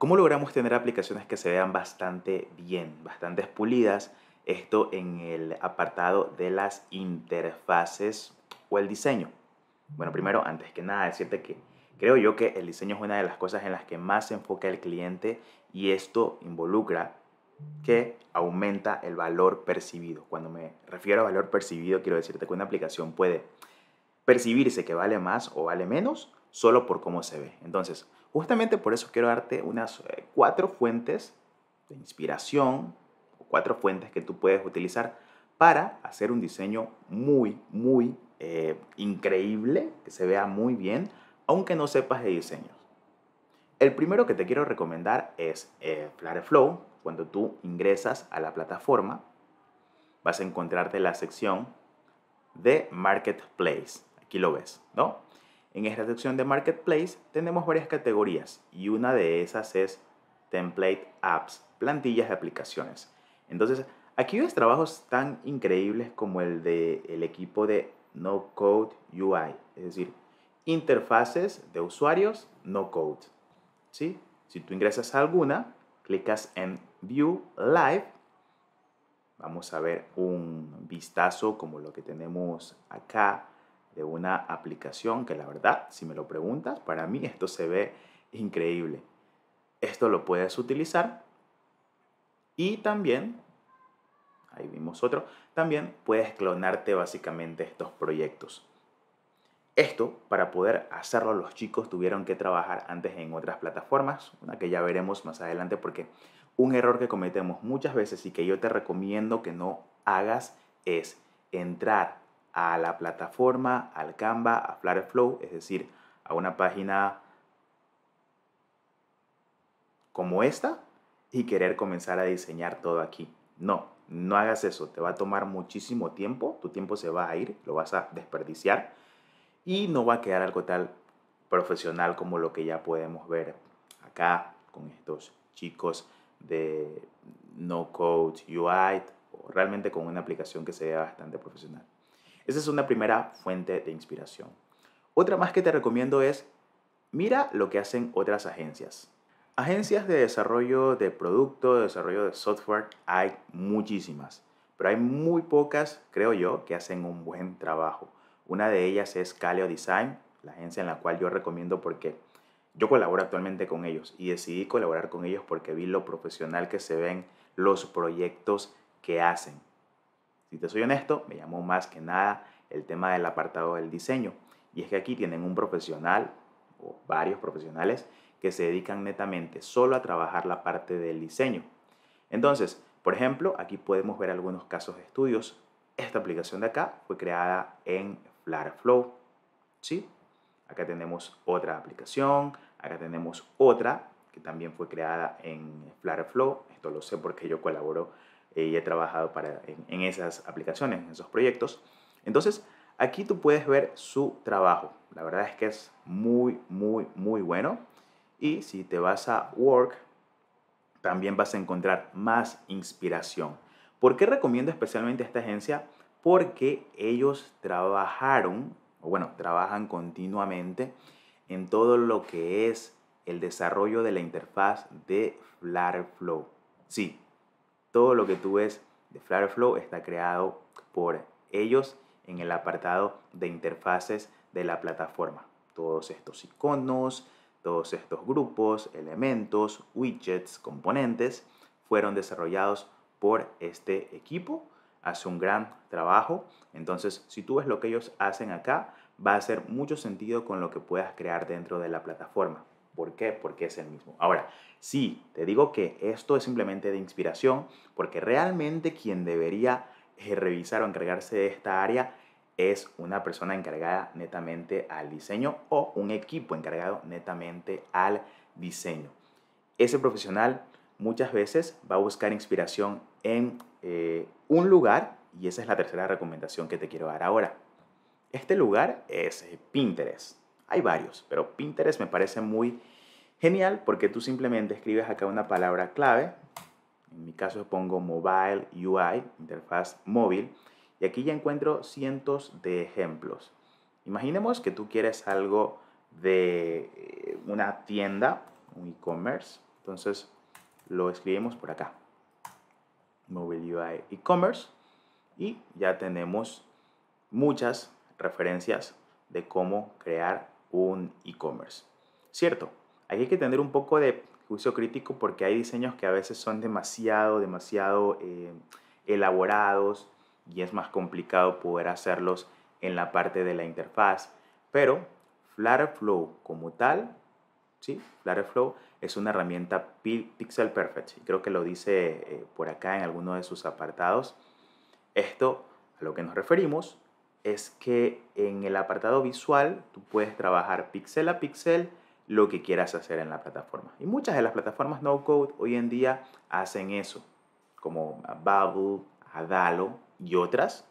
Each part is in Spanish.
¿Cómo logramos tener aplicaciones que se vean bastante bien, bastante pulidas? Esto en el apartado de las interfaces o el diseño. Bueno, primero, antes que nada, decirte que creo yo que el diseño es una de las cosas en las que más se enfoca el cliente y esto involucra que aumenta el valor percibido. Cuando me refiero a valor percibido, quiero decirte que una aplicación puede percibirse que vale más o vale menos solo por cómo se ve. Entonces, Justamente por eso quiero darte unas eh, cuatro fuentes de inspiración, cuatro fuentes que tú puedes utilizar para hacer un diseño muy, muy eh, increíble, que se vea muy bien, aunque no sepas de diseños. El primero que te quiero recomendar es eh, Flow. Cuando tú ingresas a la plataforma, vas a encontrarte la sección de Marketplace. Aquí lo ves, ¿no? En esta sección de Marketplace tenemos varias categorías y una de esas es Template Apps, plantillas de aplicaciones. Entonces, aquí ves trabajos tan increíbles como el del equipo de No Code UI, es decir, interfaces de usuarios no code. ¿Sí? Si tú ingresas a alguna, clicas en View Live. Vamos a ver un vistazo como lo que tenemos acá de una aplicación que la verdad, si me lo preguntas, para mí esto se ve increíble. Esto lo puedes utilizar y también, ahí vimos otro, también puedes clonarte básicamente estos proyectos. Esto, para poder hacerlo, los chicos tuvieron que trabajar antes en otras plataformas, una que ya veremos más adelante, porque un error que cometemos muchas veces y que yo te recomiendo que no hagas es entrar a la plataforma, al Canva, a Flutter Flow, es decir, a una página como esta y querer comenzar a diseñar todo aquí. No, no hagas eso, te va a tomar muchísimo tiempo, tu tiempo se va a ir, lo vas a desperdiciar y no va a quedar algo tal profesional como lo que ya podemos ver acá con estos chicos de no code UI o realmente con una aplicación que se vea bastante profesional. Esa es una primera fuente de inspiración. Otra más que te recomiendo es, mira lo que hacen otras agencias. Agencias de desarrollo de producto, de desarrollo de software, hay muchísimas, pero hay muy pocas, creo yo, que hacen un buen trabajo. Una de ellas es Caleo Design, la agencia en la cual yo recomiendo porque yo colaboro actualmente con ellos y decidí colaborar con ellos porque vi lo profesional que se ven los proyectos que hacen. Si te soy honesto, me llamó más que nada el tema del apartado del diseño. Y es que aquí tienen un profesional o varios profesionales que se dedican netamente solo a trabajar la parte del diseño. Entonces, por ejemplo, aquí podemos ver algunos casos de estudios. Esta aplicación de acá fue creada en Flutter Flow. ¿sí? Acá tenemos otra aplicación, acá tenemos otra que también fue creada en Flutter Flow. Esto lo sé porque yo colaboro eh, y he trabajado para, en, esas aplicaciones, en esos proyectos. Entonces, aquí tú puedes ver su trabajo. La verdad es que es muy, muy, muy bueno. Y si te vas a Work, también vas a encontrar más inspiración. ¿Por qué recomiendo especialmente a esta agencia? Porque ellos trabajaron, o bueno, trabajan continuamente en todo lo que es el desarrollo de la interfaz de Flutter Flow. Sí, todo lo que tú ves de Flutterflow está creado por ellos en el apartado de interfaces de la plataforma. Todos estos iconos, todos estos grupos, elementos, widgets, componentes fueron desarrollados por este equipo. Hace un gran trabajo. Entonces, si tú ves lo que ellos hacen acá, va a hacer mucho sentido con lo que puedas crear dentro de la plataforma. ¿Por qué? Porque es el mismo. Ahora, sí, te digo que esto es simplemente de inspiración, porque realmente quien debería eh, revisar o encargarse de esta área es una persona encargada netamente al diseño o un equipo encargado netamente al diseño. Ese profesional muchas veces va a buscar inspiración en eh, un lugar y esa es la tercera recomendación que te quiero dar ahora. Este lugar es Pinterest. Hay varios, pero Pinterest me parece muy Genial, porque tú simplemente escribes acá una palabra clave. En mi caso pongo Mobile UI, interfaz móvil. Y aquí ya encuentro cientos de ejemplos. Imaginemos que tú quieres algo de eh, una tienda, un e-commerce. Entonces lo escribimos por acá. Mobile UI e-commerce. Y ya tenemos muchas referencias de cómo crear un e-commerce. ¿Cierto? Aquí hay que tener un poco de juicio crítico porque hay diseños que a veces son demasiado, demasiado eh, elaborados y es más complicado poder hacerlos en la parte de la interfaz. Pero Flutter Flow como tal, ¿sí? Flutter Flow es una herramienta pixel perfect. Creo que lo dice eh, por acá en alguno de sus apartados. Esto a lo que nos referimos es que en el apartado visual tú puedes trabajar pixel a pixel lo que quieras hacer en la plataforma. Y muchas de las plataformas no code hoy en día hacen eso, como Bubble, Adalo y otras,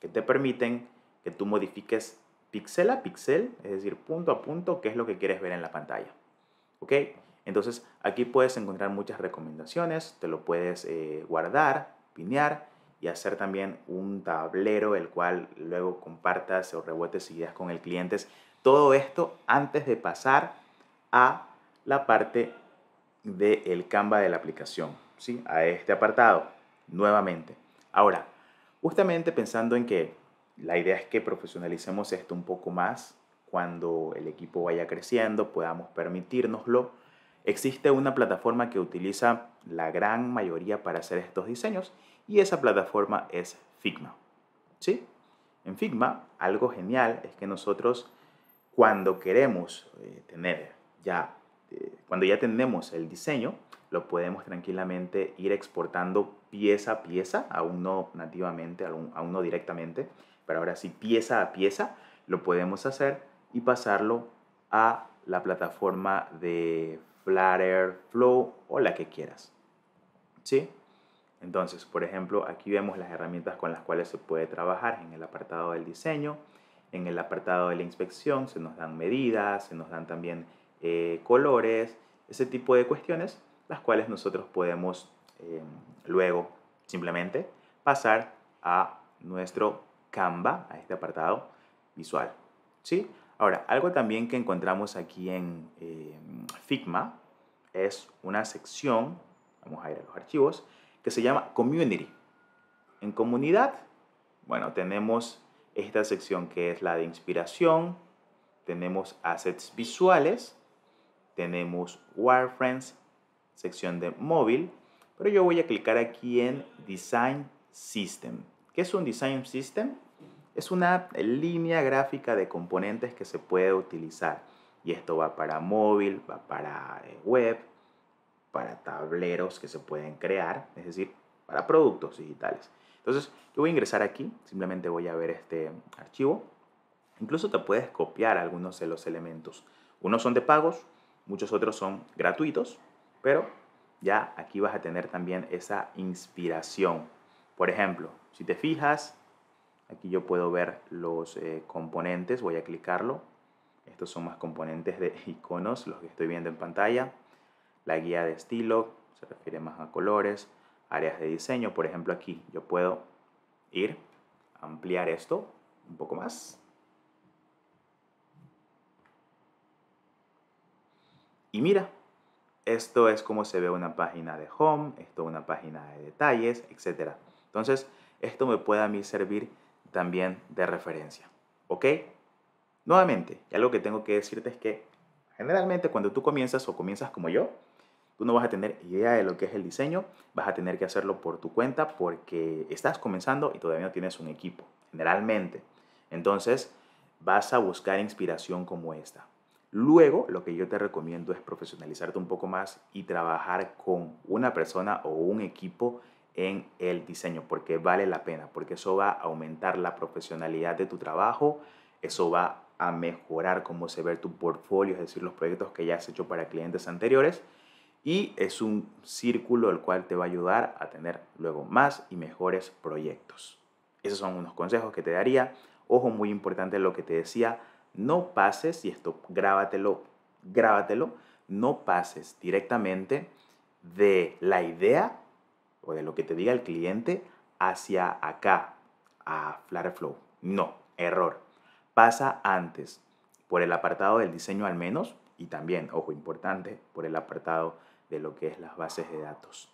que te permiten que tú modifiques pixel a pixel, es decir, punto a punto, qué es lo que quieres ver en la pantalla. ¿Ok? Entonces aquí puedes encontrar muchas recomendaciones, te lo puedes eh, guardar, pinear y hacer también un tablero el cual luego compartas o rebotes ideas con el cliente. Todo esto antes de pasar a la parte del el Canva de la aplicación, ¿sí? a este apartado, nuevamente. Ahora, justamente pensando en que la idea es que profesionalicemos esto un poco más, cuando el equipo vaya creciendo, podamos permitirnoslo. Existe una plataforma que utiliza la gran mayoría para hacer estos diseños y esa plataforma es Figma. ¿Sí? En Figma, algo genial es que nosotros cuando queremos eh, tener ya, eh, cuando ya tenemos el diseño, lo podemos tranquilamente ir exportando pieza a pieza, aún no nativamente, aún, no directamente, pero ahora sí pieza a pieza, lo podemos hacer y pasarlo a la plataforma de Flutter, Flow o la que quieras. ¿Sí? Entonces, por ejemplo, aquí vemos las herramientas con las cuales se puede trabajar en el apartado del diseño, en el apartado de la inspección, se nos dan medidas, se nos dan también eh, colores, ese tipo de cuestiones, las cuales nosotros podemos eh, luego simplemente pasar a nuestro Canva, a este apartado visual. ¿sí? Ahora, algo también que encontramos aquí en eh, Figma es una sección, vamos a ir a los archivos, que se llama Community. En comunidad, bueno, tenemos esta sección que es la de inspiración, tenemos assets visuales, tenemos wireframes, sección de móvil, pero yo voy a clicar aquí en Design System. ¿Qué es un Design System? Es una línea gráfica de componentes que se puede utilizar. Y esto va para móvil, va para eh, web, para tableros que se pueden crear, es decir, para productos digitales. Entonces, yo voy a ingresar aquí, simplemente voy a ver este archivo. Incluso te puedes copiar algunos de los elementos. Unos son de pagos, Muchos otros son gratuitos, pero ya aquí vas a tener también esa inspiración. Por ejemplo, si te fijas, aquí yo puedo ver los eh, componentes, voy a clicarlo. Estos son más componentes de iconos, los que estoy viendo en pantalla. La guía de estilo, se refiere más a colores, áreas de diseño. Por ejemplo, aquí yo puedo ir, a ampliar esto un poco más, Y mira, esto es como se ve una página de home, esto una página de detalles, etc. Entonces, esto me puede a mí servir también de referencia. ¿Ok? Nuevamente, algo que tengo que decirte es que generalmente cuando tú comienzas o comienzas como yo, tú no vas a tener idea de lo que es el diseño, vas a tener que hacerlo por tu cuenta porque estás comenzando y todavía no tienes un equipo, generalmente. Entonces, vas a buscar inspiración como esta. Luego, lo que yo te recomiendo es profesionalizarte un poco más y trabajar con una persona o un equipo en el diseño, porque vale la pena, porque eso va a aumentar la profesionalidad de tu trabajo, eso va a mejorar cómo se ve tu portfolio, es decir, los proyectos que ya has hecho para clientes anteriores. Y es un círculo el cual te va a ayudar a tener luego más y mejores proyectos. Esos son unos consejos que te daría. Ojo, muy importante lo que te decía, no pases, y esto grábatelo, grábatelo, no pases directamente de la idea o de lo que te diga el cliente hacia acá, a Flow. No, error. Pasa antes por el apartado del diseño al menos y también, ojo importante, por el apartado de lo que es las bases de datos.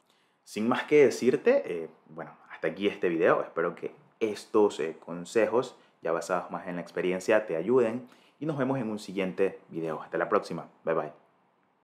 Sin más que decirte, eh, bueno, hasta aquí este video. Espero que estos eh, consejos ya basados más en la experiencia, te ayuden. Y nos vemos en un siguiente video. Hasta la próxima. Bye bye.